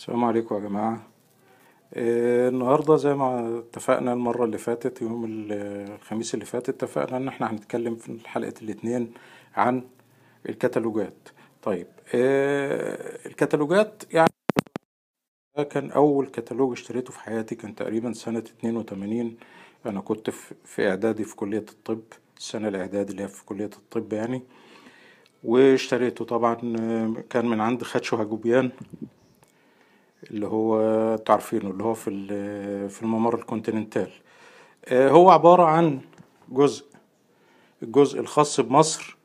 السلام عليكم يا جماعة آه النهاردة زي ما اتفقنا المرة اللي فاتت يوم الخميس اللي فات اتفقنا ان احنا هنتكلم في حلقة الاتنين عن الكتالوجات طيب آه الكتالوجات يعني كان اول كتالوج اشتريته في حياتي كان تقريبا سنة اتنين وتمانين انا كنت في اعدادي في كلية الطب السنة الاعدادي اللي هي في كلية الطب يعني واشتريته طبعا آه، كان من عند خدشه هجوبيان اللي هو تعرفينه اللي هو في في الممر الكونتيننتال آه، هو عبارة عن جزء الجزء الخاص بمصر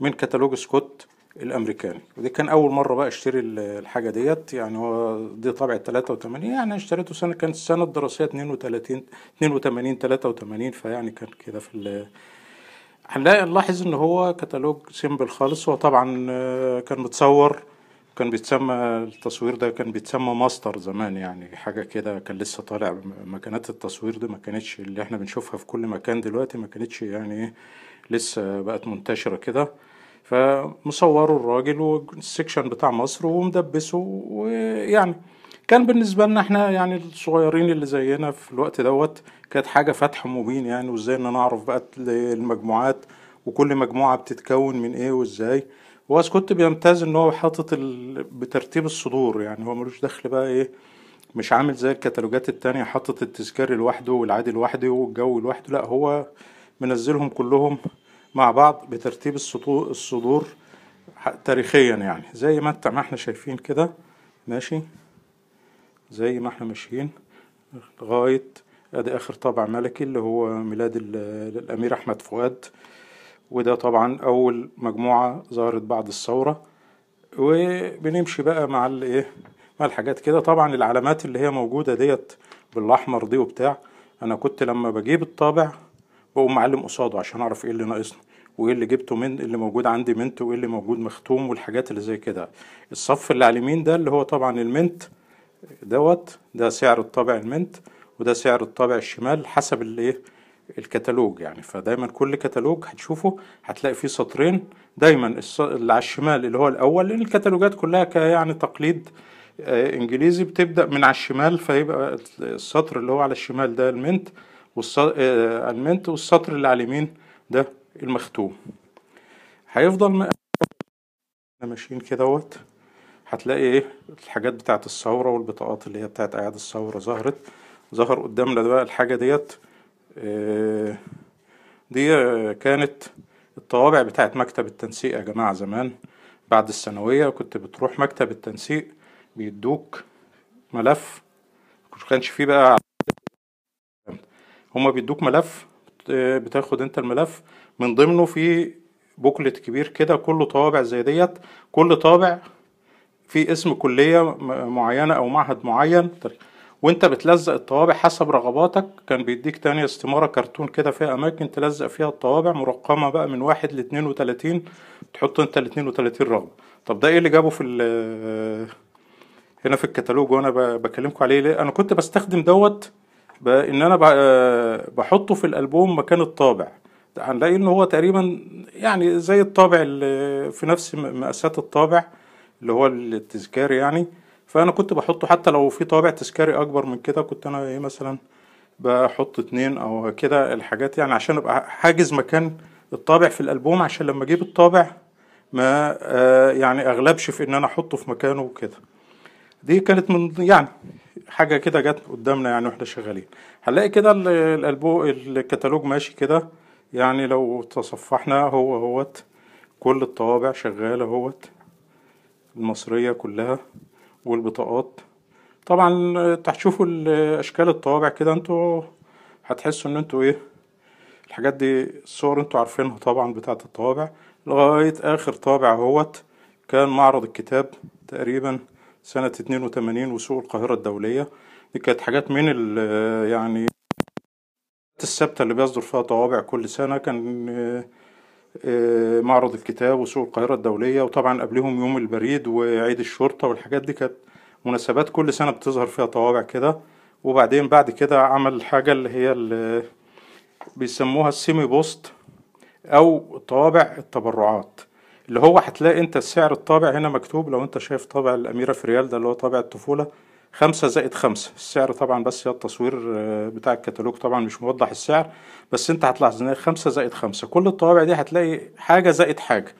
من كتالوج سكوت الامريكاني ودي كان اول مره بقى اشتري الحاجه ديت يعني هو دي طابعه 83 يعني اشتريته سنه كانت السنه الدراسيه 32 82 83 فيعني كان كده في هنلاقي نلاحظ ان هو كتالوج سيمبل خالص هو طبعا آه، كان متصور كان بيتسمى التصوير ده كان بيتسمى ماستر زمان يعني حاجة كده كان لسه طالع مكانات التصوير دي ما كانتش اللي احنا بنشوفها في كل مكان دلوقتي ما كانتش يعني ايه، لسه بقت منتشرة كده فمصوروا الراجل والسكشن بتاع مصر ومدبسه ويعني كان بالنسبة لنا احنا يعني الصغيرين اللي زينا في الوقت دوت كانت حاجة فتح مبين يعني وازاي ان نعرف بقى المجموعات وكل مجموعة بتتكون من ايه وازاي هو سكوت بيمتاز ان هو حاطط ال... بترتيب الصدور يعني هو ملوش دخل بقى ايه مش عامل زي الكتالوجات التانية حاطط التذكاري لوحده والعادي لوحده والجو لوحده لا هو منزلهم كلهم مع بعض بترتيب الصدور, الصدور تاريخيا يعني زي ما انت ما احنا شايفين كده ماشي زي ما احنا ماشيين لغاية ادي اخر طابع ملكي اللي هو ميلاد الامير احمد فؤاد وده طبعا أول مجموعة ظهرت بعد الثورة وبنمشي بقى مع الايه مع الحاجات كده طبعا العلامات اللي هي موجودة ديت بالأحمر دي وبتاع أنا كنت لما بجيب الطابع بقوم معلم قصاده عشان أعرف إيه اللي ناقصني وايه اللي جبته من اللي موجود عندي منت وايه اللي موجود مختوم والحاجات اللي زي كده الصف اللي على اليمين ده اللي هو طبعا المنت دوت ده سعر الطابع المنت وده سعر الطابع الشمال حسب الايه الكتالوج يعني فدايما كل كتالوج هتشوفه هتلاقي فيه سطرين دايما اللي على الشمال اللي هو الاول لان الكتالوجات كلها يعني تقليد آه، انجليزي بتبدا من على الشمال فيبقى السطر اللي هو على الشمال ده المنت آه، المنت والسطر اللي على اليمين ده المختوم هيفضل ماشيين ماشيين كدهوت هتلاقي ايه الحاجات بتاعت الثوره والبطاقات اللي هي بتاعت اعياد الثوره ظهرت ظهر قدامنا بقى الحاجه ديت آه، دي آه، كانت الطوابع بتاعت مكتب التنسيق يا جماعة زمان بعد الثانوية كنت بتروح مكتب التنسيق بيدوك ملف كانش فيه بقى هما بيدوك ملف آه، بتاخد انت الملف من ضمنه في بوكلت كبير كده كله طوابع زي ديت كل طابع فيه اسم كلية معينة او معهد معين وانت بتلزق الطوابع حسب رغباتك كان بيديك تانية استمارة كرتون كده فيها اماكن تلزق فيها الطوابع مرقمة بقى من واحد لاتنين وتلاتين تحط انت الاتنين وتلاتين رغبة طب ده ايه اللي جابه في آه، هنا في الكتالوج وانا بكلمكم عليه ليه انا كنت بستخدم دوت ان انا آه، بحطه في الالبوم مكان الطابع هنلاقي ان هو تقريبا يعني زي الطابع في نفس مقاسات الطابع اللي هو التذكار يعني فانا كنت بحطه حتى لو في طابع تذكاري اكبر من كده كنت انا ايه مثلا بحط اتنين او كده الحاجات يعني عشان ابقى حاجز مكان الطابع في الالبوم عشان لما اجيب الطابع ما آه يعني اغلبش في ان انا احطه في مكانه وكده دي كانت من يعني حاجه كده جت قدامنا يعني واحنا شغالين هنلاقي كده الالبوم الكتالوج ماشي كده يعني لو تصفحنا هو هوت كل الطوابع شغاله اهوت المصريه كلها والبطاقات طبعا هتشوفوا اشكال الطوابع كده انتوا هتحسوا ان انتوا ايه الحاجات دي الصور انتوا عارفينها طبعا بتاعه الطوابع لغايه اخر طابع اهوت كان معرض الكتاب تقريبا سنه 82 وسوق القاهره الدوليه دي كانت حاجات من يعني الثابته اللي بيصدر فيها طوابع كل سنه كان آه، معرض الكتاب وسوق القاهرة الدولية وطبعا قبلهم يوم البريد وعيد الشرطة والحاجات دي كانت مناسبات كل سنة بتظهر فيها طوابع كده وبعدين بعد كده عمل حاجة اللي هي اللي بيسموها السيمي بوست أو طوابع التبرعات اللي هو هتلاقي انت سعر الطابع هنا مكتوب لو انت شايف طابع الأميرة فريال ده اللي هو طابع الطفولة خمسة زائد خمسة السعر طبعا بس التصوير آه، بتاع الكتالوج طبعا مش موضح السعر بس انت هتلاحظ ان خمسة زائد خمسة كل الطوابع دي هتلاقي حاجة زائد حاجة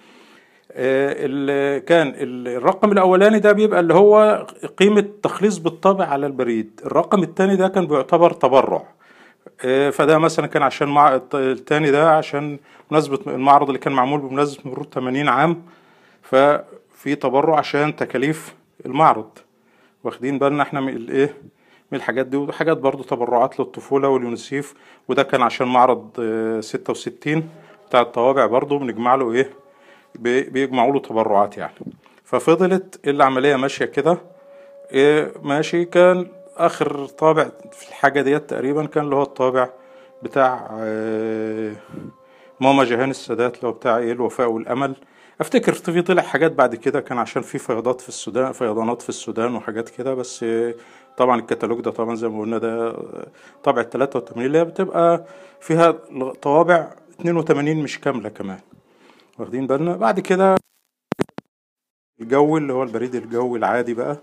آه، كان الرقم الاولاني ده بيبقى اللي هو قيمة تخليص بالطابع على البريد الرقم الثاني ده كان بيعتبر تبرع آه، فده مثلا كان عشان مع الثاني ده عشان مناسبة المعرض اللي كان معمول بمناسبة مرور 80 عام ففي تبرع عشان تكاليف المعرض واخدين بالنا احنا من الايه من الحاجات دي وحاجات برضو تبرعات للطفولة واليونسيف وده كان عشان معرض 66 آه، بتاع الطوابع برضو بنجمع له ايه بيجمعوا له تبرعات يعني ففضلت العملية ماشية كده إيه ماشي كان اخر طابع في الحاجة ديت تقريبا كان اللي هو الطابع بتاع آه، ماما جهان السادات اللي هو بتاع ايه الوفاء والامل افتكر في طلع حاجات بعد كده كان عشان في فيضات في السودان فيضانات في السودان وحاجات كده بس طبعا الكتالوج ده طبعا زي ما قلنا ده طابع 83 اللي هي بتبقى فيها طوابع 82 مش كامله كمان واخدين بالنا بعد كده الجو اللي هو البريد الجوي العادي بقى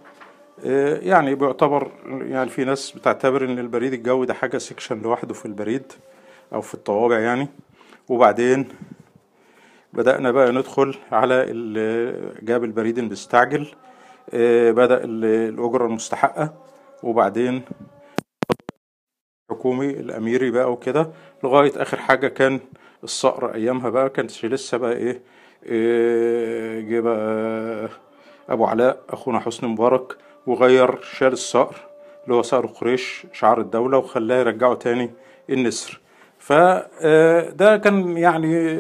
آه، يعني بيعتبر يعني في ناس بتعتبر ان البريد الجوي ده حاجه سيكشن لوحده في البريد او في الطوابع يعني وبعدين بدأنا بقى ندخل على جاب البريد المستعجل آه، بدأ الأجرة المستحقة وبعدين الحكومي الأميري بقى وكده لغاية آخر حاجة كان الصقر أيامها بقى كانت لسه بقى إيه, إيه جه بقى أبو علاء أخونا حسني مبارك وغير شال الصقر اللي هو صقر قريش شعار الدولة وخلاه يرجعه تاني النسر فده آه، كان يعني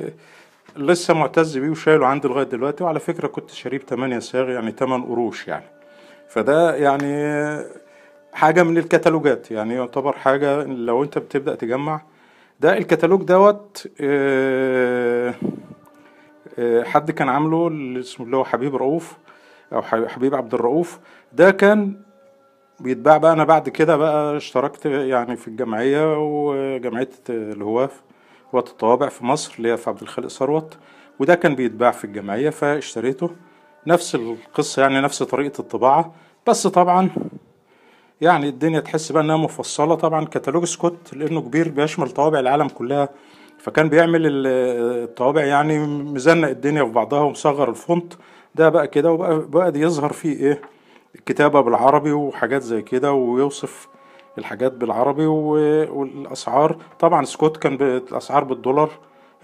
لسه معتز بيه وشايله عندي لغايه دلوقتي وعلى فكره كنت شاريه ب 8 صاغ يعني 8 قروش يعني فده يعني حاجه من الكتالوجات يعني يعتبر حاجه لو انت بتبدا تجمع ده الكتالوج دوت آه، آه، حد كان عامله اللي اسمه اللي هو حبيب رؤوف او حبيب عبد الرؤوف ده كان بيتباع بقى انا بعد كده بقى اشتركت يعني في الجمعيه وجمعيه الهواف وقت الطوابع في مصر اللي هي في عبد الخالق ثروت وده كان بيتباع في الجمعية فاشتريته نفس القصة يعني نفس طريقة الطباعة بس طبعا يعني الدنيا تحس بقى انها مفصلة طبعا كتالوج سكوت لانه كبير بيشمل طوابع العالم كلها فكان بيعمل الطوابع يعني مزنق الدنيا في بعضها ومصغر الفونت ده بقى كده وبقى بقى يظهر فيه ايه الكتابة بالعربي وحاجات زي كده ويوصف الحاجات بالعربي والاسعار طبعا سكوت كان الاسعار بالدولار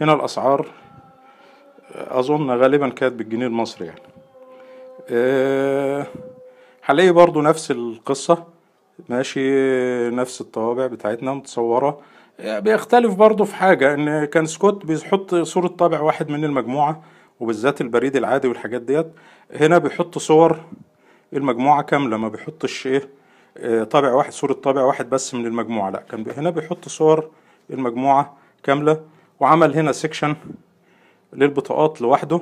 هنا الاسعار اظن غالبا كانت بالجنيه المصري يعني أه هلاقي برضو نفس القصة ماشي نفس الطوابع بتاعتنا متصورة آه، بيختلف برضو في حاجة ان كان سكوت بيحط صورة طابع واحد من المجموعة وبالذات البريد العادي والحاجات ديت هنا بيحط صور المجموعة كاملة ما بيحطش ايه طابع واحد صورة طابع واحد بس من المجموعة لا كان هنا بيحط صور المجموعة كاملة وعمل هنا سيكشن للبطاقات لوحده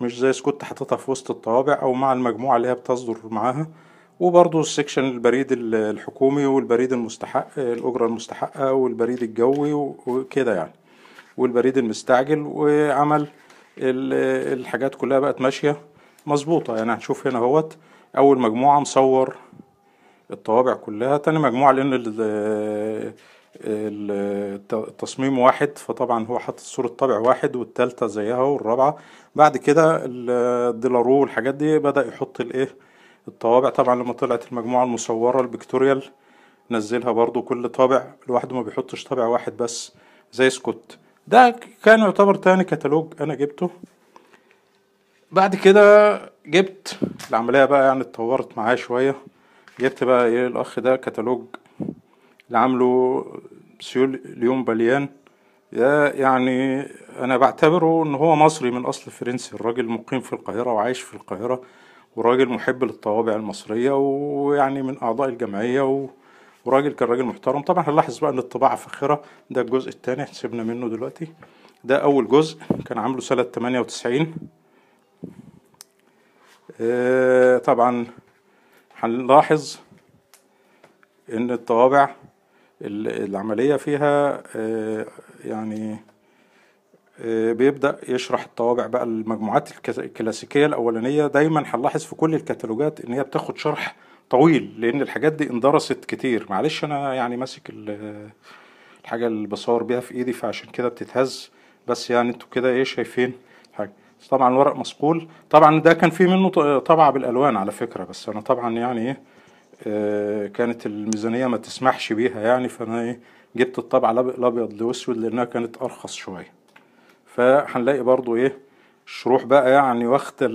مش زي سكوت حاططها في وسط الطوابع او مع المجموعة اللي هي بتصدر معاها وبرضه السكشن البريد الحكومي والبريد المستحق الأجرة المستحقة والبريد الجوي وكده يعني والبريد المستعجل وعمل الحاجات كلها بقت ماشية مظبوطة يعني هنشوف هنا اهوت أول مجموعة مصور الطوابع كلها تاني مجموعة لأن التصميم واحد فطبعا هو حاطط صورة طابع واحد والتالتة زيها والرابعة بعد كده الديلارو والحاجات دي بدأ يحط الايه الطوابع طبعا لما طلعت المجموعة المصورة البكتوريال نزلها برضو كل طابع لوحده ما بيحطش طابع واحد بس زي سكوت ده كان يعتبر تاني كتالوج انا جبته بعد كده جبت العملية بقى يعني اتطورت معايا شوية جبت بقى ايه الاخ ده كتالوج اللي عامله سيول ليون باليان ده يعني انا بعتبره ان هو مصري من اصل فرنسي الراجل مقيم في القاهره وعايش في القاهره وراجل محب للطوابع المصريه ويعني من اعضاء الجمعيه و... وراجل كان راجل محترم طبعا هنلاحظ بقى ان الطباعه فاخره ده الجزء الثاني سيبنا منه دلوقتي ده اول جزء كان عامله سنه 98 آه طبعا هنلاحظ ان الطوابع العملية فيها آه، يعني آه، بيبدأ يشرح الطوابع بقى المجموعات الكلاسيكية الأولانية دايما هنلاحظ في كل الكتالوجات إن هي بتاخد شرح طويل لأن الحاجات دي اندرست كتير معلش أنا يعني ماسك الحاجة اللي بصور بيها في إيدي فعشان كده بتتهز بس يعني انتوا كده ايه شايفين طبعا الورق مصقول طبعا ده كان فيه منه طبعة بالالوان على فكره بس انا طبعا يعني ايه آه، كانت الميزانيه ما تسمحش بيها يعني فانا ايه جبت الطبعه الابيض لاسود لانها كانت ارخص شويه فهنلاقي برضو ايه الشروح بقى يعني واخدة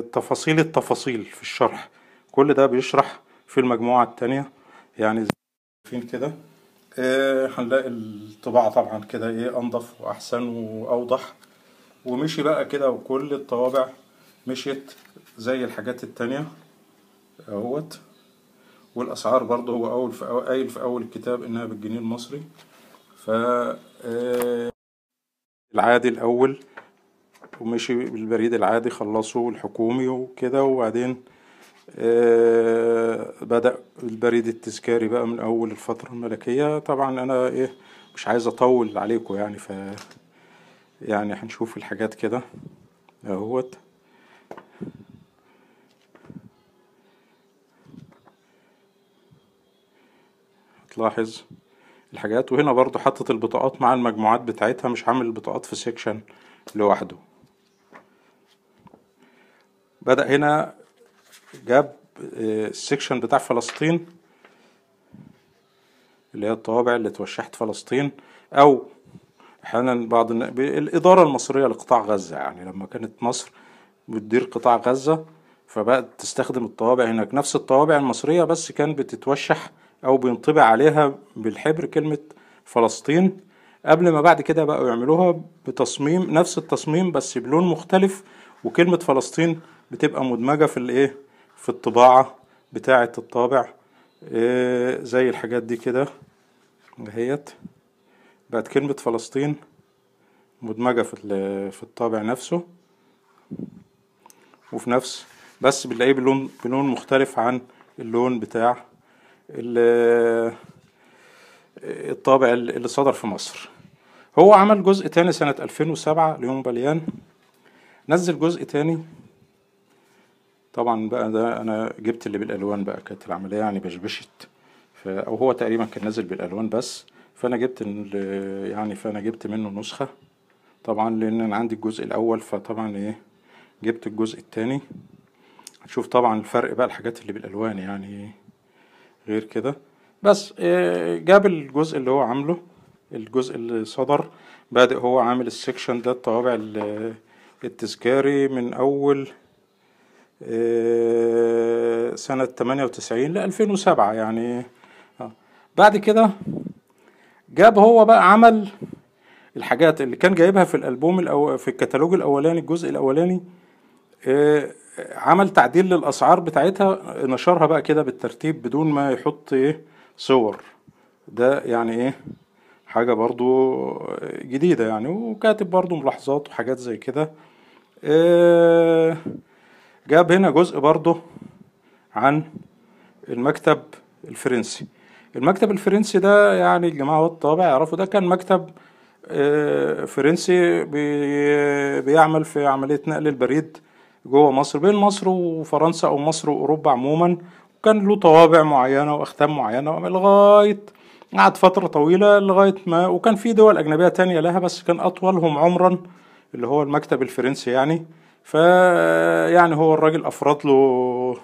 تفاصيل التفاصيل في الشرح كل ده بيشرح في المجموعة التانية يعني فين كده آه، هنلاقي الطباعة طبعا كده ايه انضف واحسن واوضح ومشي بقى كده وكل الطوابع مشيت زي الحاجات التانية اهوت والاسعار برضه هو اول في أول قايل في اول الكتاب انها بالجنيه المصري ف آه، العادي الاول ومشي بالبريد العادي خلصه الحكومي وكده وبعدين آه، بدأ البريد التذكاري بقى من أول الفترة الملكية طبعا أنا إيه مش عايز أطول عليكم يعني ف يعني هنشوف الحاجات كده اهوت هتلاحظ الحاجات وهنا برضو حطت البطاقات مع المجموعات بتاعتها مش عامل البطاقات في سيكشن لوحده بدأ هنا جاب السيكشن آه، بتاع فلسطين اللي هي الطوابع اللي توشحت فلسطين او احيانا بعض الاداره المصريه لقطاع غزه يعني لما كانت مصر بتدير قطاع غزه فبقت تستخدم الطوابع هناك نفس الطوابع المصريه بس كان بتتوشح او بينطبع عليها بالحبر كلمه فلسطين قبل ما بعد كده بقوا يعملوها بتصميم نفس التصميم بس بلون مختلف وكلمه فلسطين بتبقى مدمجه في الايه في الطباعه بتاعه الطابع إيه زي الحاجات دي كده اهيت بقت كلمة فلسطين مدمجة في في الطابع نفسه وفي نفس بس بنلاقيه بلون بلون مختلف عن اللون بتاع الطابع اللي صدر في مصر هو عمل جزء تاني سنة 2007 ليوم بليان نزل جزء تاني طبعا بقى ده انا جبت اللي بالالوان بقى كانت العملية يعني بشبشت او هو تقريبا كان نازل بالالوان بس فانا جبت يعني فانا جبت منه نسخه طبعا لان انا عندي الجزء الاول فطبعا ايه جبت الجزء التاني هتشوف طبعا الفرق بقى الحاجات اللي بالالوان يعني غير كده بس آه، جاب الجزء اللي هو عامله الجزء اللي صدر بادئ هو عامل السكشن ده الطوابع التذكاري من اول آه، سنة 98 ل 2007 يعني آه، بعد كده جاب هو بقى عمل الحاجات اللي كان جايبها في الالبوم الأو... في الكتالوج الاولاني الجزء الاولاني آه عمل تعديل للاسعار بتاعتها نشرها بقى كده بالترتيب بدون ما يحط ايه صور ده يعني ايه حاجه برضو جديده يعني وكاتب برضو ملاحظات وحاجات زي كده آه، جاب هنا جزء برضو عن المكتب الفرنسي المكتب الفرنسي ده يعني الجماعة والطابع يعرفوا ده كان مكتب آه، فرنسي بيعمل في عملية نقل البريد جوه مصر بين مصر وفرنسا أو مصر وأوروبا عموما وكان له طوابع معينة وأختام معينة لغاية قعد فترة طويلة لغاية ما وكان في دول أجنبية تانية لها بس كان أطولهم عمرا اللي هو المكتب الفرنسي يعني ف يعني هو الراجل أفراد له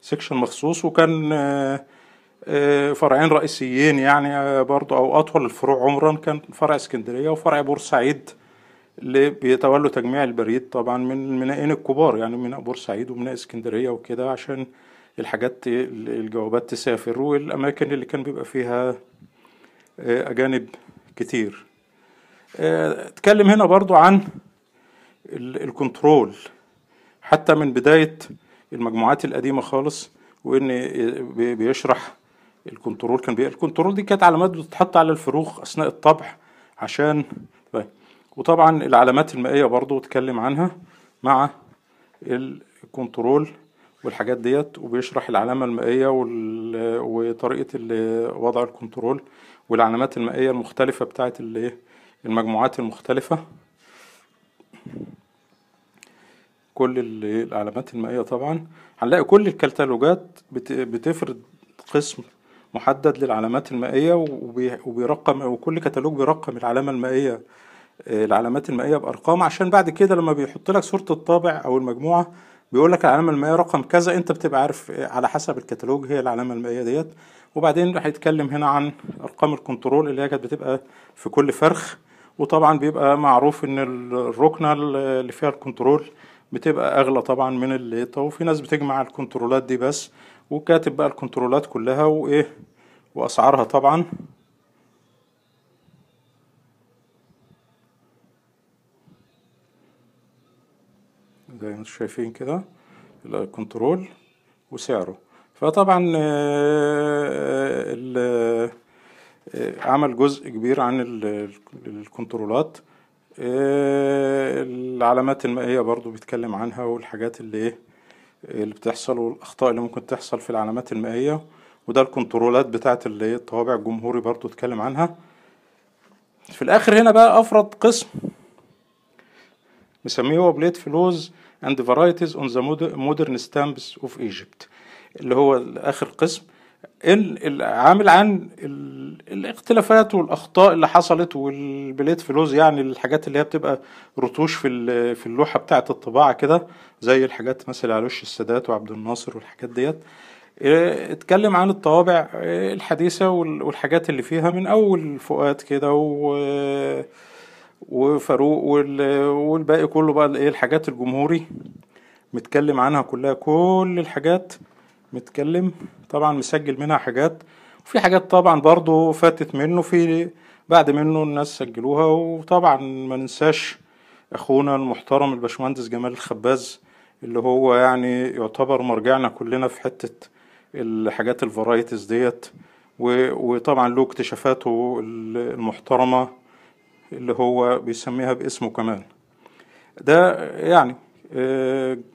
سيكشن مخصوص وكان آه آه، فرعين رئيسيين يعني آه، برضو أو أطول الفروع عمرا كان فرع اسكندرية وفرع بورسعيد اللي بيتولوا تجميع البريد طبعا من المينائين الكبار يعني ميناء بورسعيد وميناء اسكندرية وكده عشان الحاجات الجوابات تسافر والأماكن اللي كان بيبقى فيها آه، أجانب كتير اتكلم هنا برضو عن الكنترول حتى من بداية المجموعات القديمة خالص وإن بيشرح الكنترول كان بيقل الكنترول دي كانت علامات بتتحط على الفروخ اثناء الطبع عشان طيب. وطبعا العلامات المائيه برضو اتكلم عنها مع الكنترول والحاجات ديت وبيشرح العلامه المائيه وال... وطريقه وضع الكنترول والعلامات المائيه المختلفه بتاعه المجموعات المختلفه كل العلامات المائيه طبعا هنلاقي كل الكتالوجات بت... بتفرد قسم محدد للعلامات المائية وبيرقم وكل كتالوج بيرقم العلامة المائية آه، العلامات المائية بأرقام عشان بعد كده لما بيحط لك صورة الطابع أو المجموعة بيقول لك العلامة المائية رقم كذا أنت بتبقى عارف آه، على حسب الكتالوج هي العلامة المائية ديت وبعدين هيتكلم هنا عن أرقام الكنترول اللي هي كانت بتبقى في كل فرخ وطبعا بيبقى معروف إن الركنة اللي فيها الكنترول بتبقى أغلى طبعا من الليطة وفي ناس بتجمع الكنترولات دي بس وكاتب بقى الكنترولات كلها وايه واسعارها طبعا زي ما شايفين كده الكنترول وسعره فطبعا آه، آه، عمل جزء كبير عن الكنترولات آه، العلامات المائية برضو بيتكلم عنها والحاجات اللي ايه اللي بتحصل والاخطاء اللي ممكن تحصل في العلامات المائيه وده الكنترولات بتاعه اللي الطوابع الجمهوري برضو اتكلم عنها في الاخر هنا بقى افرد قسم مسميه هو بليت فلوز اند فرايتيز اون ذا مودرن ستامبس اوف ايجيبت اللي هو اخر قسم عامل عن الاختلافات والاخطاء اللي حصلت والبليت فلوز يعني الحاجات اللي هي بتبقى رتوش في في اللوحه بتاعه الطباعه كده زي الحاجات مثلا على وش السادات وعبد الناصر والحاجات ديت آه، اتكلم عن الطوابع آه، الحديثه والحاجات اللي فيها من اول فؤاد كده وفاروق والباقي كله بقى ايه الحاجات الجمهوري متكلم عنها كلها كل الحاجات متكلم طبعا مسجل منها حاجات وفي حاجات طبعا برضو فاتت منه في بعد منه الناس سجلوها وطبعا ما ننساش اخونا المحترم الباشمهندس جمال الخباز اللي هو يعني يعتبر مرجعنا كلنا في حته الحاجات الفرايتيز ديت وطبعا له اكتشافاته المحترمه اللي هو بيسميها باسمه كمان ده يعني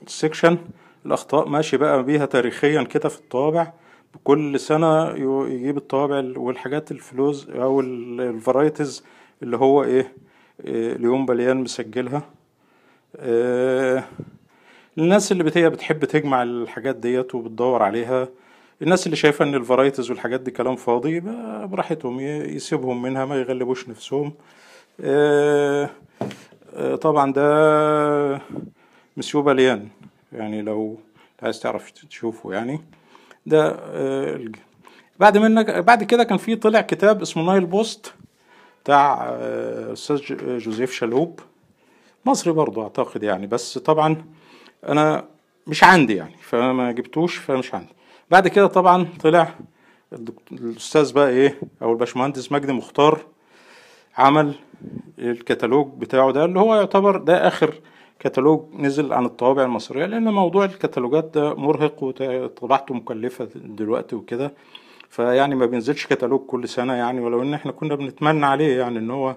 سيكشن آه، الأخطاء ماشي بقى بيها تاريخيا كده في الطوابع كل سنة يجيب الطوابع والحاجات الفلوز أو الفرايتيز اللي هو إيه،, إيه اليوم بليان مسجلها آه، الناس اللي بتهي بتحب تجمع الحاجات ديت وبتدور عليها الناس اللي شايفه ان الفرايتيز والحاجات دي كلام فاضي براحتهم يسيبهم منها ما يغلبوش نفسهم آه، آه، طبعا ده مسيو بليان يعني لو عايز تعرف تشوفه يعني ده آه، بعد منك بعد كده كان في طلع كتاب اسمه نايل بوست بتاع آه، استاذ آه، جوزيف شالوب مصري برضه اعتقد يعني بس طبعا انا مش عندي يعني فما جبتوش فمش عندي بعد كده طبعا طلع الاستاذ بقى ايه او الباشمهندس مجدي مختار عمل الكتالوج بتاعه ده اللي هو يعتبر ده اخر كتالوج نزل عن الطوابع المصرية لأن موضوع الكتالوجات ده مرهق وطباعته مكلفة دلوقتي وكده فيعني ما بينزلش كتالوج كل سنة يعني ولو إن إحنا كنا بنتمنى عليه يعني إن هو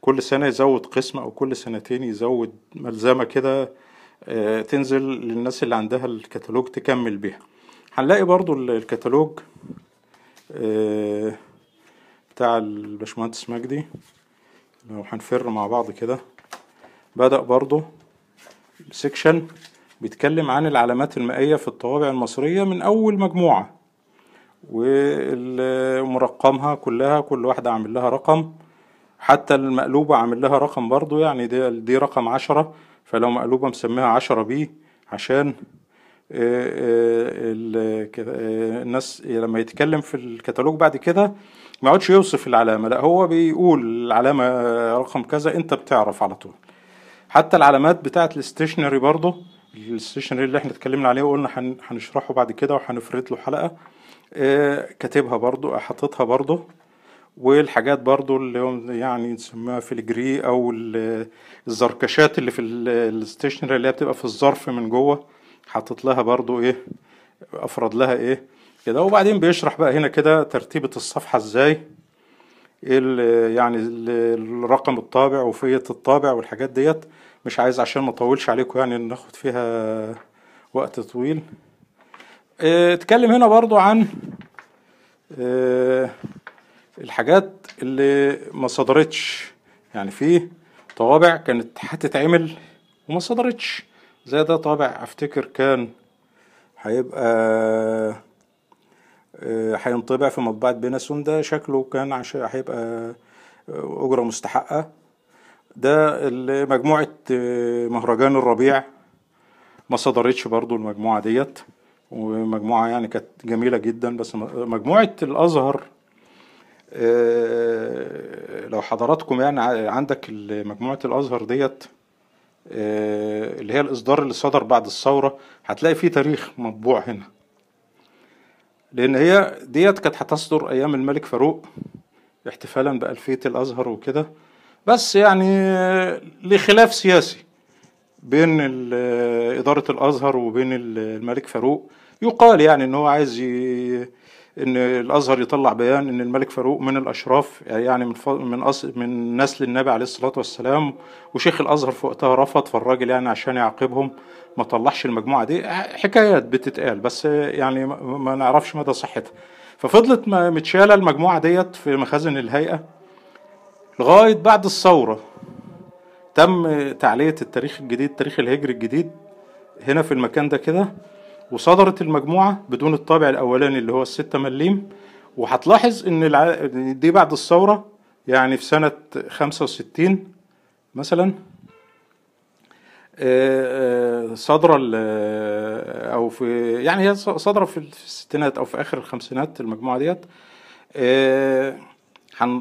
كل سنة يزود قسم أو كل سنتين يزود ملزمة كده آه، تنزل للناس اللي عندها الكتالوج تكمل بيها هنلاقي برضو الكتالوج آه، بتاع الباشمهندس مجدي لو هنفر مع بعض كده بدأ برضو سيكشن بيتكلم عن العلامات المائية في الطوابع المصرية من أول مجموعة ومرقمها كلها كل واحدة عامل لها رقم حتى المقلوبة عامل لها رقم برضو يعني دي, دي رقم عشرة فلو مقلوبة مسميها عشرة بي عشان آه، آه، آه، الناس لما يتكلم في الكتالوج بعد كده ما يقعدش يوصف العلامة لا هو بيقول العلامة رقم كذا انت بتعرف على طول حتى العلامات بتاعه الستيشنري برضه الستيشنري اللي احنا اتكلمنا عليه وقلنا هنشرحه بعد كده وهنفرد له حلقه آه، كاتبها برضو حاططها برضو والحاجات برضو اللي هم يعني نسميها فيليجري او الزركشات اللي في الستيشنري اللي هي بتبقى في الظرف من جوه حاطط لها برضو ايه افرض لها ايه كده وبعدين بيشرح بقى هنا كده ترتيبة الصفحة ازاي يعني الرقم الطابع وفية الطابع والحاجات ديت مش عايز عشان ما اطولش عليكم يعني ناخد فيها وقت طويل اه، اتكلم هنا برضو عن اه الحاجات اللي ما صدرتش يعني في طوابع كانت هتتعمل وما صدرتش زي ده طابع افتكر كان هيبقى اه، هينطبع في مطبعة بينا ده شكله كان هيبقى اه، أجرة مستحقة ده مجموعة آه، مهرجان الربيع ما صدرتش برضو المجموعة ديت ومجموعة يعني كانت جميلة جدا بس مجموعة الأزهر آه، لو حضراتكم يعني عندك مجموعة الأزهر ديت آه، اللي هي الإصدار اللي صدر بعد الثورة هتلاقي فيه تاريخ مطبوع هنا لأن هي ديت كانت هتصدر أيام الملك فاروق احتفالا بألفية الأزهر وكده بس يعني آه، لخلاف سياسي بين آه، إدارة الأزهر وبين آه، الملك فاروق يقال يعني إن هو عايز ي... إن الأزهر يطلع بيان إن الملك فاروق من الأشراف يعني من ف... من أص... من نسل النبي عليه الصلاة والسلام وشيخ الأزهر في وقتها رفض فالراجل يعني عشان يعاقبهم ما طلعش المجموعة دي حكايات بتتقال بس يعني ما نعرفش مدى صحتها ففضلت متشالة المجموعة ديت في مخازن الهيئة لغاية بعد الثورة تم تعلية التاريخ الجديد تاريخ الهجر الجديد هنا في المكان ده كده وصدرت المجموعة بدون الطابع الأولاني اللي هو الستة مليم وهتلاحظ إن دي بعد الثورة يعني في سنة خمسة وستين مثلا آه، آه، صدر او في يعني هي صادره في الستينات او في اخر الخمسينات المجموعه ديت آه،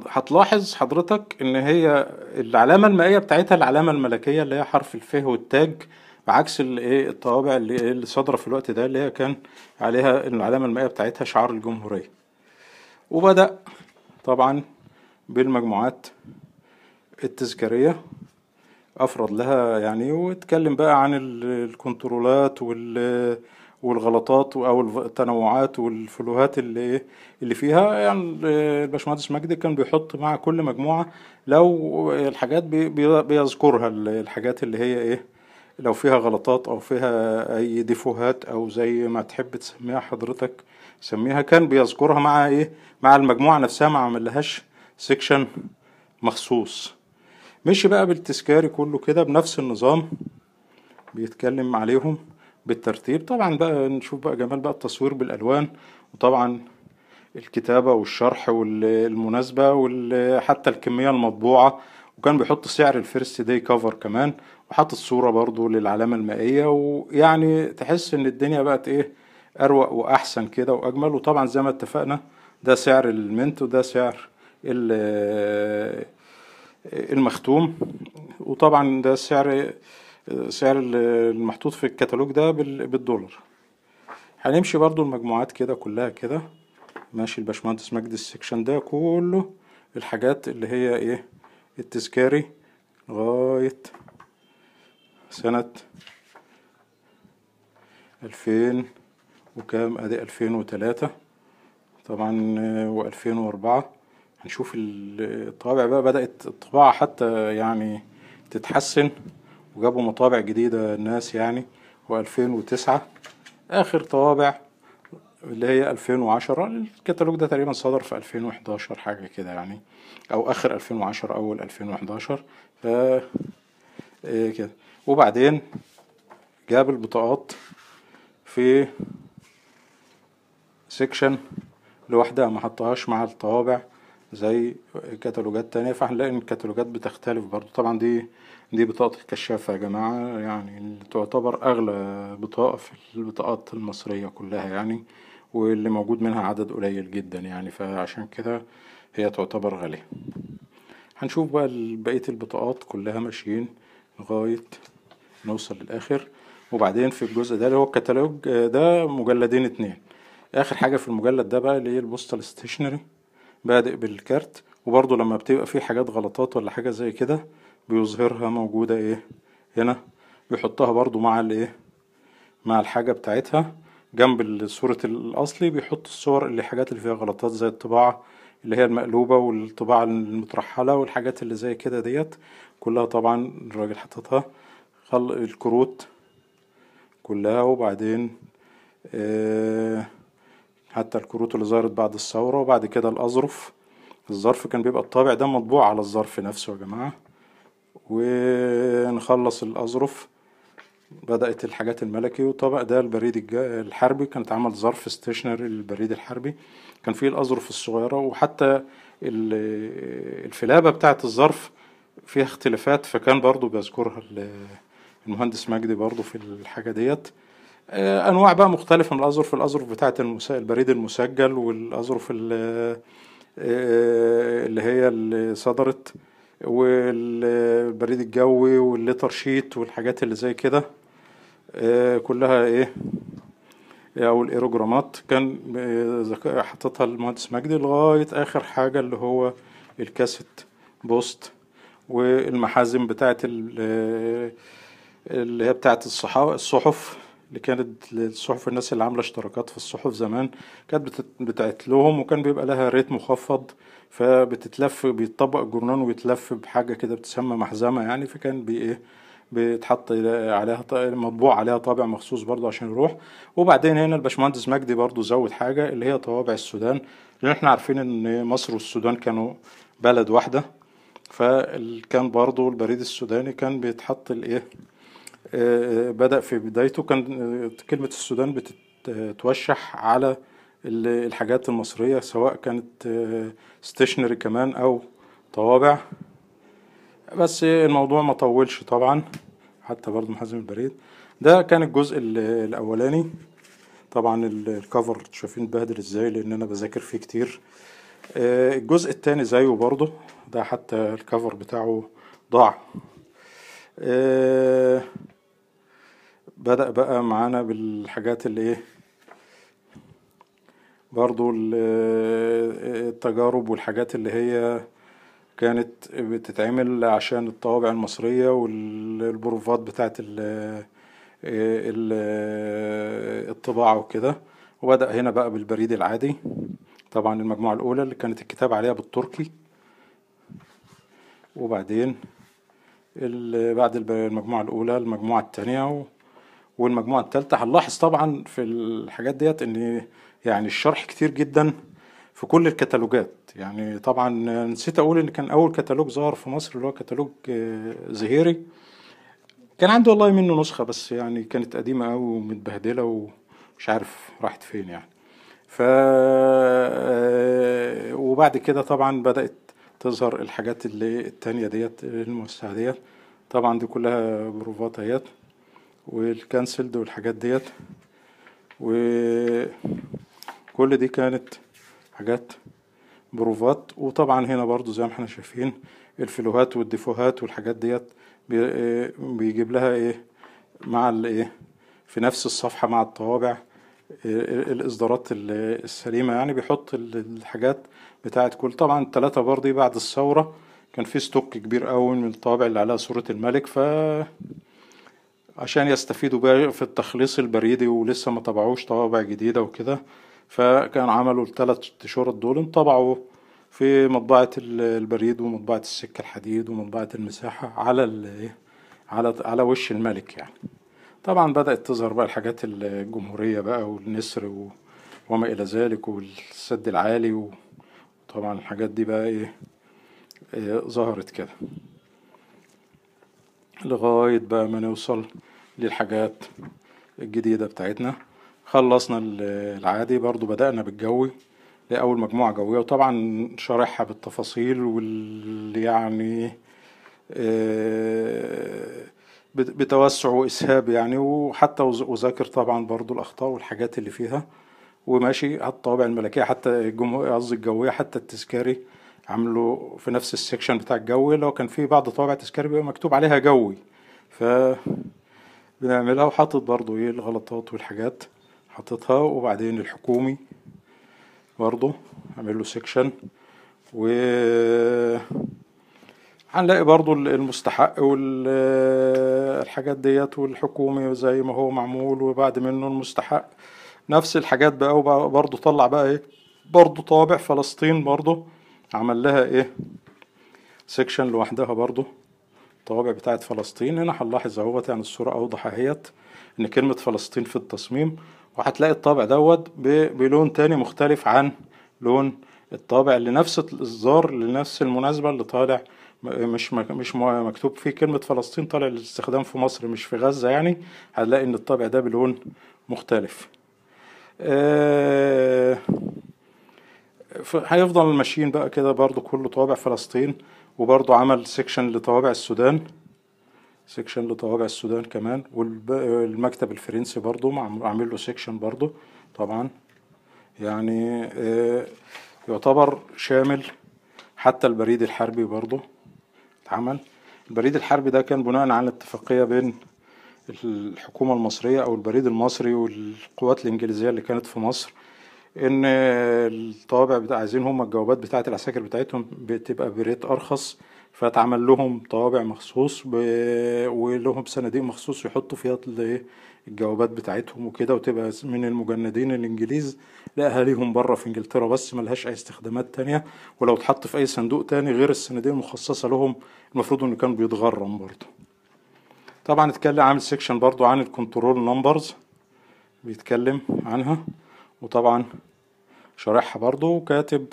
هتلاحظ حضرتك ان هي العلامه المائيه بتاعتها العلامه الملكيه اللي هي حرف الف والتاج بعكس الايه الطوابع اللي إيه، اللي صادره في الوقت ده اللي هي كان عليها العلامه المائيه بتاعتها شعار الجمهوريه وبدا طبعا بالمجموعات التذكاريه افرض لها يعني واتكلم بقى عن الكنترولات وال والغلطات او التنوعات والفلوهات اللي إيه، اللي فيها يعني الباشمهندس مجدي كان بيحط مع كل مجموعه لو الحاجات بيذكرها الحاجات اللي هي ايه لو فيها غلطات او فيها اي ديفوهات او زي ما تحب تسميها حضرتك سميها كان بيذكرها مع ايه مع المجموعه نفسها ما عملهاش سيكشن مخصوص مشي بقى بالتذكاري كله كده بنفس النظام بيتكلم عليهم بالترتيب طبعا بقى نشوف بقى جمال بقى التصوير بالالوان وطبعا الكتابه والشرح والمناسبه وحتى الكميه المطبوعه وكان بيحط سعر الفيرست داي كفر كمان وحاطط صوره برضو للعلامه المائيه ويعني تحس ان الدنيا بقت ايه اروق واحسن كده واجمل وطبعا زي ما اتفقنا ده سعر المنت وده سعر آه، المختوم وطبعا ده سعر سعر المحطوط في الكتالوج ده بالدولار هنمشي برضو المجموعات كده كلها كده ماشي الباشمهندس مجدي السكشن ده كله الحاجات اللي هي ايه التذكاري لغاية سنة ألفين وكام ادي ألفين وتلاتة طبعا آه، وألفين وأربعة هنشوف الطابع بقى بدأت الطباعة حتى يعني تتحسن وجابوا مطابع جديدة الناس يعني و2009 آخر طوابع اللي هي 2010 الكتالوج ده تقريبا صدر في 2011 حاجة كده يعني أو آخر 2010 أول 2011 ف إيه كده وبعدين جاب البطاقات في سيكشن لوحدها ما حطهاش مع الطوابع زي كتالوجات تانية فهنلاقي ان الكتالوجات بتختلف برضو طبعا دي دي بطاقة الكشافة يا جماعة يعني اللي تعتبر أغلى بطاقة في البطاقات المصرية كلها يعني واللي موجود منها عدد قليل جدا يعني فعشان كده هي تعتبر غالية هنشوف بقى بقية البطاقات كلها ماشيين لغاية نوصل للآخر وبعدين في الجزء ده اللي هو الكتالوج ده مجلدين اتنين آخر حاجة في المجلد ده بقى اللي هي البوستال ستيشنري بادئ بالكارت وبرضه لما بتبقى فيه حاجات غلطات ولا حاجة زي كده بيظهرها موجودة ايه هنا بيحطها برضو مع الايه مع الحاجة بتاعتها جنب صورة الأصلي بيحط الصور اللي الحاجات اللي فيها غلطات زي الطباعة اللي هي المقلوبة والطباعة المترحلة والحاجات اللي زي كده ديت كلها طبعا الراجل حاططها خلق الكروت كلها وبعدين آه حتى الكروت اللي ظهرت بعد الثورة وبعد كده الأظرف الظرف كان بيبقى الطابع ده مطبوع على الظرف نفسه يا جماعة ونخلص الأظرف بدأت الحاجات الملكي وطبق ده البريد الحربي كانت عمل ظرف ستيشنري للبريد الحربي كان فيه الأظرف الصغيرة وحتى الفلابة بتاعة الظرف فيها اختلافات فكان برضو بيذكرها المهندس مجدي برضو في الحاجة ديت آه، أنواع بقى مختلفة من الأظرف الأظرف بتاعة البريد المسجل والأظرف آه، اللي هي اللي صدرت والبريد الجوي والليتر شيت والحاجات اللي زي كده آه، كلها ايه او الايروجرامات كان آه، حاططها المهندس مجدي لغايه اخر حاجه اللي هو الكاسيت بوست والمحازم بتاعه آه، اللي هي بتاعه الصحف اللي كانت الصحف الناس اللي عامله اشتراكات في الصحف زمان كانت بتاعت لهم وكان بيبقى لها ريت مخفض فبتتلف بيتطبق الجورنان ويتلف بحاجه كده بتسمى محزمه يعني فكان بي ايه بيتحط عليها مطبوع عليها طابع مخصوص برضه عشان يروح وبعدين هنا الباشمهندس مجدي برضه زود حاجه اللي هي طوابع السودان لان احنا عارفين ان مصر والسودان كانوا بلد واحده فكان برضه البريد السوداني كان بيتحط الايه آه، آه، بدا في بدايته كان آه، كلمه السودان بتتوشح على الحاجات المصرية سواء كانت ستيشنري آه، كمان أو طوابع بس الموضوع ما طولش طبعا حتى برضو محزم البريد ده كان الجزء الأولاني طبعا الكفر شايفين اتبهدل ازاي لأن أنا بذاكر فيه كتير آه، الجزء التاني زيه برضه ده حتى الكفر بتاعه ضاع آه، بدأ بقى معانا بالحاجات اللي ايه برضو التجارب والحاجات اللي هي كانت بتتعمل عشان الطوابع المصرية والبروفات بتاعة الطباعة وكده وبدأ هنا بقى بالبريد العادي طبعا المجموعة الأولى اللي كانت الكتاب عليها بالتركي وبعدين بعد المجموعة الأولى المجموعة التانية والمجموعة التالتة هنلاحظ طبعا في الحاجات ديت إن يعني الشرح كتير جدا في كل الكتالوجات يعني طبعا نسيت اقول ان كان اول كتالوج ظهر في مصر اللي هو كتالوج آه، زهيري كان عندي والله منه نسخه بس يعني كانت قديمه قوي ومتبهدله ومش عارف راحت فين يعني ف آه، وبعد كده طبعا بدات تظهر الحاجات اللي التانية ديت المؤسسة ديت طبعا دي كلها بروفات اهي والكانسلد والحاجات ديت و كل دي كانت حاجات بروفات وطبعا هنا برضو زي ما احنا شايفين الفلوهات والديفوهات والحاجات ديت آه، بيجيب لها ايه مع الايه في نفس الصفحة مع الطوابع آه، الاصدارات السليمة يعني بيحط الحاجات بتاعت كل طبعا التلاتة برضو بعد الثورة كان في ستوك كبير قوي من الطوابع اللي عليها صورة الملك ف عشان يستفيدوا بقى في التخليص البريدي ولسه ما طبعوش طوابع جديدة وكده فكان عملوا الثلاث تيشيرت دول انطبعوا في مطبعة البريد ومطبعة السكة الحديد ومطبعة المساحة على إيه، على على وش الملك يعني طبعا بدأت تظهر بقى الحاجات الجمهورية بقى والنسر وما إلى ذلك والسد العالي وطبعا الحاجات دي بقى إيه،, إيه ظهرت كده لغاية بقى ما نوصل للحاجات الجديدة بتاعتنا خلصنا العادي برضو بدأنا بالجوي لأول مجموعة جوية وطبعا شارحها بالتفاصيل واللي يعني آه، بتوسع وإسهاب يعني وحتى وذاكر طبعا برضو الأخطاء والحاجات اللي فيها وماشي على الطوابع الملكية حتى الجمهورية قصدي الجوية حتى التذكاري عملوا في نفس السكشن بتاع الجوي لو كان في بعض طوابع تذكاري بيبقى مكتوب عليها جوي ف بنعملها وحاطط برضو ايه الغلطات والحاجات حطيتها وبعدين الحكومي برضو اعمل له سيكشن و هنلاقي برضو المستحق والحاجات ديت والحكومي زي ما هو معمول وبعد منه المستحق نفس الحاجات بقى وبرضو طلع بقى ايه برضو طابع فلسطين برضو عمل لها ايه سيكشن لوحدها برضو طوابع بتاعت فلسطين هنا هنلاحظ اهوت يعني الصورة اوضح اهيت ان كلمة فلسطين في التصميم وهتلاقي الطابع دوت بلون تاني مختلف عن لون الطابع لنفس الزار لنفس المناسبه اللي طالع مش مش مكتوب فيه كلمه فلسطين طالع للاستخدام في مصر مش في غزه يعني هتلاقي ان الطابع ده بلون مختلف آه هيفضل ماشيين بقى كده برضو كله طوابع فلسطين وبرضو عمل سيكشن لطوابع السودان سيكشن لطوابع السودان كمان والمكتب الفرنسي برضو عامل له سيكشن برضو طبعا يعني آه، يعتبر شامل حتى البريد الحربي برضو اتعمل البريد الحربي ده كان بناء على اتفاقية بين الحكومة المصرية أو البريد المصري والقوات الإنجليزية اللي كانت في مصر إن الطوابع بتاع عايزين هم الجوابات بتاعة العساكر بتاعتهم بتبقى بريت أرخص فاتعمل لهم طوابع مخصوص ب... ولهم صناديق مخصوص يحطوا فيها إيه، الجوابات بتاعتهم وكده وتبقى من المجندين الانجليز لاهاليهم بره في انجلترا بس ملهاش اي استخدامات تانية ولو اتحط في اي صندوق تاني غير الصناديق المخصصه لهم المفروض انه كان بيتغرم برضه طبعا اتكلم عامل سيكشن برضو عن الكنترول نمبرز بيتكلم عنها وطبعا شارحها برضو وكاتب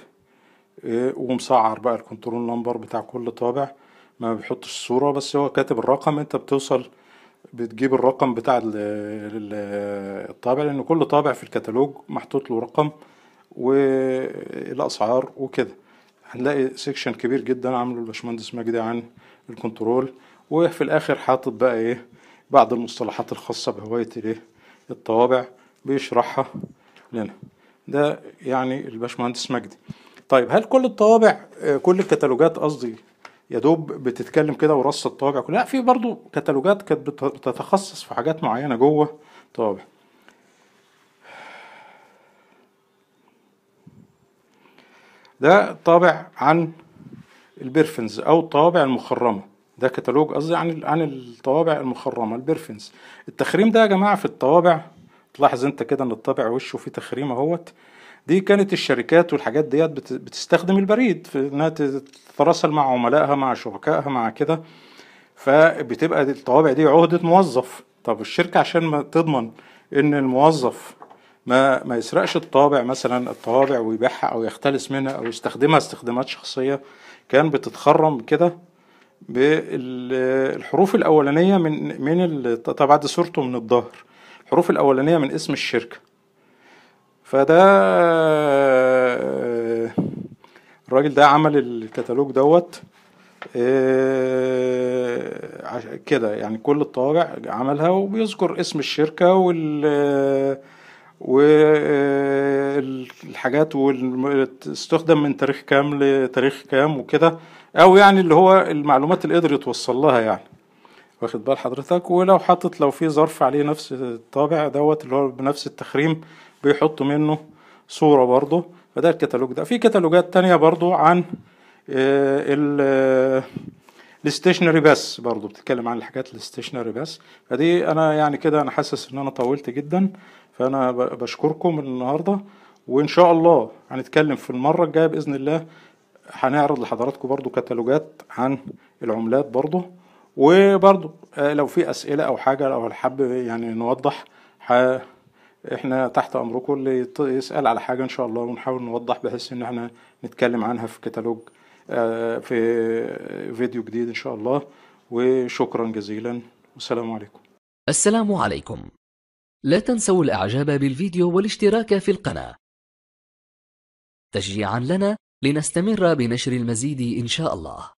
إيه، ومسعر بقى الكنترول نمبر بتاع كل طابع ما بيحطش صورة بس هو كاتب الرقم انت بتوصل بتجيب الرقم بتاع الطابع لان كل طابع في الكتالوج محطوط له رقم والاسعار وكده هنلاقي سيكشن كبير جدا عامله الباشمهندس مجدي عن الكنترول وفي الاخر حاطط بقى ايه بعض المصطلحات الخاصة بهواية الايه الطوابع بيشرحها لنا ده يعني الباشمهندس مجدي طيب هل كل الطوابع آه، كل الكتالوجات قصدي يا دوب بتتكلم كده ورص الطوابع كلها لا في برضو كتالوجات كانت بتتخصص في حاجات معينه جوه طوابع ده طابع عن البرفنز او الطوابع المخرمه ده كتالوج قصدي عن عن الطوابع المخرمه البرفنز التخريم ده يا جماعه في الطوابع تلاحظ انت كده ان الطابع وشه فيه تخريم اهوت دي كانت الشركات والحاجات ديت بتستخدم البريد في انها تتراسل مع عملائها مع شركائها مع كده فبتبقى الطوابع دي عهده موظف طب الشركه عشان ما تضمن ان الموظف ما ما يسرقش الطابع مثلا الطوابع ويبيعها او يختلس منها او يستخدمها استخدامات شخصيه كان بتتخرم كده بالحروف الاولانيه من من دي صورته من الظهر الحروف الاولانيه من اسم الشركه فده الراجل ده عمل الكتالوج دوت آه، كده يعني كل الطوابع عملها وبيذكر اسم الشركة وال والحاجات واستخدم من تاريخ كام لتاريخ كام وكده او يعني اللي هو المعلومات اللي قدر يتوصل لها يعني واخد بال حضرتك ولو حطت لو في ظرف عليه نفس الطابع دوت اللي هو بنفس التخريم بيحطوا منه صورة برضه فده الكتالوج ده في كتالوجات تانية برضه عن آه، الستيشنري بس آه، برضه بتتكلم عن الحاجات الستيشنري بس فدي انا يعني كده انا حاسس ان انا طولت جدا فانا بشكركم النهارده وان شاء الله هنتكلم في المره الجايه باذن الله هنعرض لحضراتكم برضو كتالوجات عن العملات برضو وبرضو آه، لو في اسئله او حاجه او حب يعني نوضح احنا تحت امركم اللي يسال على حاجه ان شاء الله ونحاول نوضح بحيث ان احنا نتكلم عنها في كتالوج آه، في فيديو جديد ان شاء الله وشكرا جزيلا والسلام عليكم السلام عليكم لا تنسوا الاعجاب بالفيديو والاشتراك في القناه تشجيعا لنا لنستمر بنشر المزيد ان شاء الله